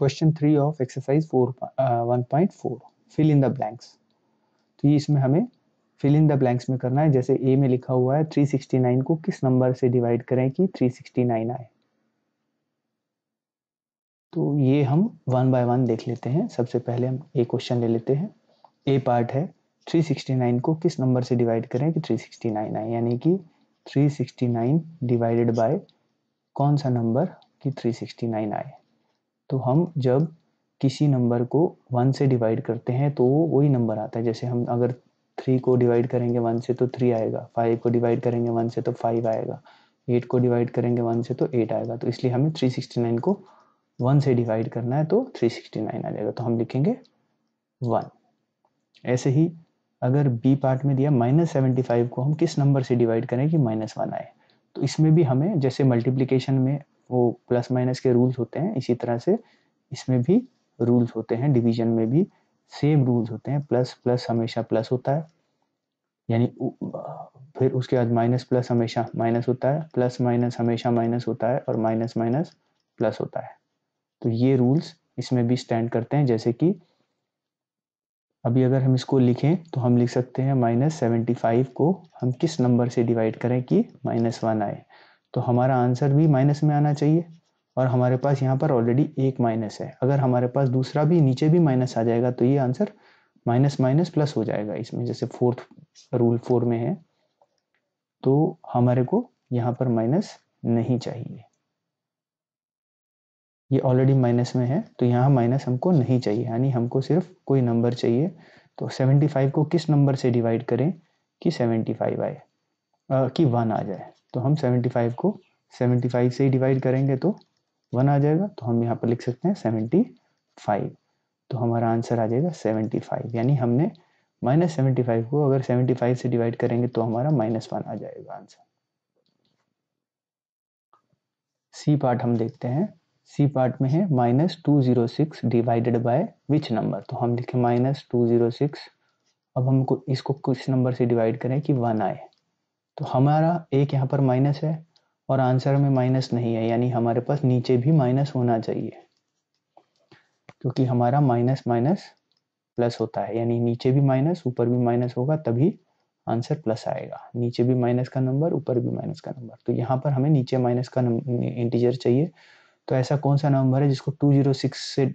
question three of exercise four one point four fill in the blanks तो ये इसमें हमें फिल इन द ब्लैंक्स में करना है जैसे ए में लिखा हुआ है नाइन को किस नंबर से डिवाइड करें कि नाइन आए तो ये हम वन बाय वन देख लेते हैं सबसे पहले हम ए क्वेश्चन ले लेते हैं ए पार्ट है 369 को किस नंबर से डिवाइड करें कि 369 आए यानी कि 369 डिवाइडेड बाय कौन सा नंबर कि 369 आए तो हम जब किसी नंबर को वन से डिवाइड करते हैं तो वही नंबर आता है जैसे हम अगर थ्री को डिवाइड करेंगे वन से तो थ्री आएगा फाइव को डिवाइड करेंगे वन से तो फाइव आएगा एट को डिवाइड करेंगे वन से तो एट आएगा तो इसलिए हमें थ्री सिक्सटी नाइन को वन से डिवाइड करना है तो थ्री सिक्सटी नाइन आ जाएगा तो हम लिखेंगे वन ऐसे ही अगर बी पार्ट में दिया माइनस सेवेंटी फाइव को हम किस नंबर से डिवाइड करें कि माइनस वन आए तो इसमें भी हमें जैसे मल्टीप्लीकेशन में वो प्लस माइनस के रूल्स होते हैं इसी तरह से इसमें भी रूल्स होते हैं डिवीजन में भी सेम रूल्स होते हैं प्लस प्लस हमेशा प्लस होता है यानी फिर उसके बाद माइनस प्लस हमेशा माइनस होता है प्लस माइनस हमेशा माइनस होता है और माइनस माइनस प्लस होता है तो ये रूल्स इसमें भी स्टैंड करते हैं जैसे कि अभी अगर हम इसको लिखें तो हम लिख सकते हैं माइनस सेवेंटी फाइव को हम किस नंबर से डिवाइड करें कि माइनस वन आए तो हमारा आंसर भी माइनस में आना चाहिए और हमारे पास यहाँ पर ऑलरेडी एक माइनस है अगर हमारे पास दूसरा भी नीचे भी माइनस आ जाएगा तो ये आंसर माइनस माइनस प्लस हो जाएगा इसमें जैसे फोर्थ रूल फोर में है तो हमारे को यहाँ पर माइनस नहीं चाहिए ये ऑलरेडी माइनस में है तो यहाँ माइनस हमको नहीं चाहिए यानी हमको सिर्फ कोई नंबर चाहिए तो 75 को किस नंबर से डिवाइड करें कि 75 आए आ, कि वन आ जाए तो हम 75 को 75 से ही डिवाइड करेंगे तो वन आ जाएगा तो हम यहाँ पर लिख सकते हैं 75 तो हमारा आंसर आ जाएगा 75 यानी हमने माइनस सेवेंटी फाइव को अगर 75 से डिवाइड करेंगे तो हमारा माइनस वन आ जाएगा आंसर सी पार्ट हम देखते हैं सी पार्ट में है minus two zero six divided by which number तो हम लिखे माइनस टू जीरो सिक्स अब हमको इसको किस नंबर से डिवाइड करें कि वन आए तो हमारा एक यहाँ पर माइनस है और आंसर में माइनस नहीं है यानी हमारे पास नीचे भी माइनस होना चाहिए क्योंकि हमारा माइनस माइनस प्लस होता है यानी नीचे भी माइनस ऊपर भी माइनस होगा तभी आंसर प्लस आएगा नीचे भी माइनस का नंबर ऊपर भी माइनस का नंबर तो यहाँ पर हमें नीचे माइनस का इंटीजर चाहिए तो ऐसा कौन सा नंबर है जिसको 206 से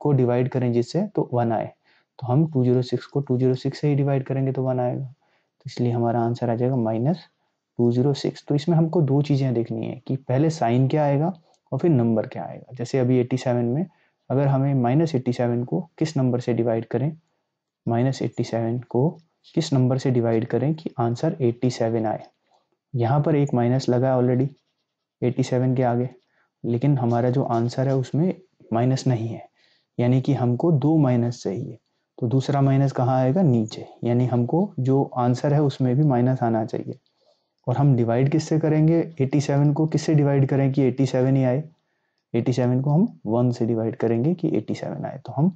को डिवाइड करें जिससे तो वन आए तो हम 206 को 206 से ही डिवाइड करेंगे तो वन आएगा इसलिए हमारा आंसर आ जाएगा माइनस टू जीरो सिक्स तो इसमें हमको दो चीज़ें देखनी है कि पहले साइन क्या आएगा और फिर नंबर क्या आएगा जैसे अभी एट्टी सेवन में अगर हमें माइनस एट्टी सेवन को किस नंबर से डिवाइड करें माइनस एट्टी सेवन को किस नंबर से डिवाइड करें कि आंसर एट्टी सेवन आए यहाँ पर एक माइनस लगा है ऑलरेडी एट्टी सेवन के आगे लेकिन हमारा जो आंसर है उसमें माइनस नहीं है यानी कि हमको दो माइनस चाहिए तो दूसरा माइनस कहाँ आएगा नीचे यानी हमको जो आंसर है उसमें भी माइनस आना चाहिए और हम डिवाइड किससे करेंगे 87 को किससे डिवाइड करें कि 87 ही आए 87 को हम वन से डिवाइड करेंगे कि 87 आए तो हम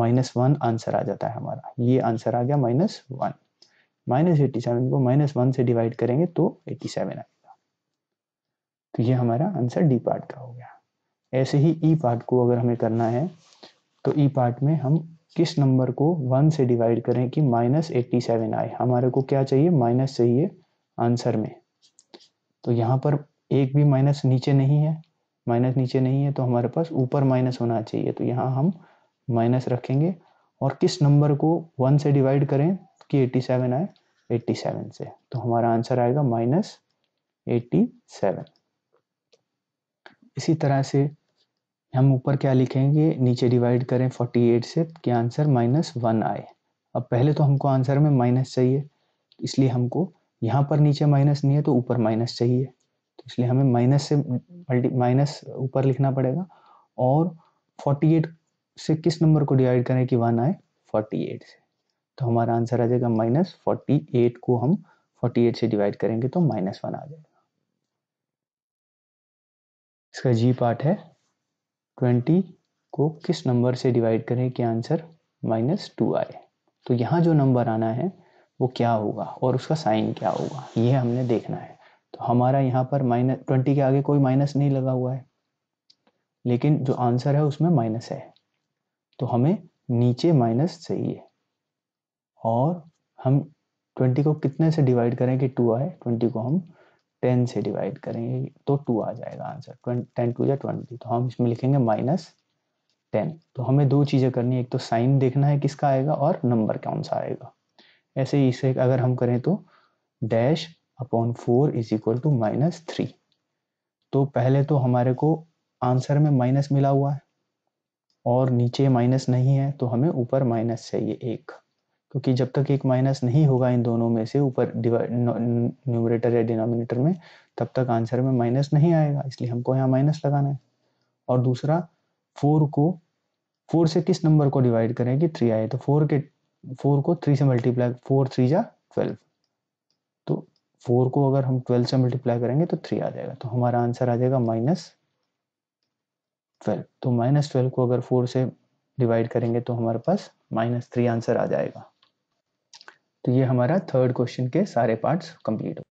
माइनस वन आंसर आ जाता है हमारा ये आंसर आ गया minus one minus eighty seven को माइनस वन से डिवाइड करेंगे तो एटी सेवन आएगा तो ये हमारा आंसर डी पार्ट का हो गया ऐसे ही ई e पार्ट को अगर हमें करना है तो ई e पार्ट में हम किस नंबर को वन से डिवाइड करें कि माइनस एट्टी सेवन आए हमारे को क्या चाहिए माइनस चाहिए आंसर में तो यहाँ पर एक भी माइनस नीचे नहीं है माइनस नीचे नहीं है तो हमारे पास ऊपर माइनस होना चाहिए तो यहाँ हम माइनस रखेंगे और किस नंबर को वन से डिवाइड करें कि एट्टी सेवन आए एट्टी सेवन से तो हमारा आंसर आएगा माइनस एट्टी सेवन इसी तरह से हम ऊपर क्या लिखेंगे नीचे डिवाइड करें 48 से कि आंसर माइनस वन आए अब पहले तो हमको आंसर में माइनस चाहिए इसलिए हमको यहाँ पर नीचे माइनस नहीं है तो ऊपर माइनस चाहिए तो इसलिए हमें माइनस से मल्टी माइनस ऊपर लिखना पड़ेगा और 48 से किस नंबर को डिवाइड करें कि वन आए 48 से तो हमारा आंसर आ जाएगा माइनस फोर्टी को हम फोर्टी से डिवाइड करेंगे तो माइनस आ जाएगा इसका जी पार्ट है ट्वेंटी को किस नंबर से डिवाइड करें कि आंसर माइनस टू आए तो यहाँ जो नंबर आना है वो क्या होगा और उसका साइन क्या होगा ये हमने देखना है तो हमारा यहाँ पर माइनस ट्वेंटी के आगे कोई माइनस नहीं लगा हुआ है लेकिन जो आंसर है उसमें माइनस है तो हमें नीचे माइनस चाहिए और हम ट्वेंटी को कितने से डिवाइड करें कि टू आए ट्वेंटी को हम टेन से डिवाइड करेंगे तो टू आ जाएगा आंसर टेन टू या ट्वेंटी तो हम इसमें लिखेंगे माइनस टेन तो हमें दो चीज़ें करनी है एक तो साइन देखना है किसका आएगा और नंबर कौन सा आएगा ऐसे ही इसे अगर हम करें तो dash upon four is equal to minus three तो पहले तो हमारे को आंसर में माइनस मिला हुआ है और नीचे माइनस नहीं है तो हमें ऊपर माइनस चाहिए एक क्योंकि जब तक एक माइनस नहीं होगा इन दोनों में से ऊपर न्यूमरेटर या डिनोमिनेटर में तब तक आंसर में माइनस नहीं आएगा इसलिए हमको यहाँ माइनस लगाना है और दूसरा फोर को फोर से किस नंबर को डिवाइड करें कि थ्री आए तो फोर के फोर को थ्री से मल्टीप्लाई फोर थ्री जा ट्वेल्व तो फोर को अगर हम ट्वेल्व से मल्टीप्लाई करेंगे तो थ्री आ जाएगा तो हमारा आंसर आ जाएगा माइनस ट्वेल्व तो माइनस ट्वेल्व को अगर फोर से डिवाइड करेंगे तो हमारे पास माइनस थ्री आंसर आ जाएगा तो ये हमारा थर्ड क्वेश्चन के सारे पार्ट्स कंप्लीट हो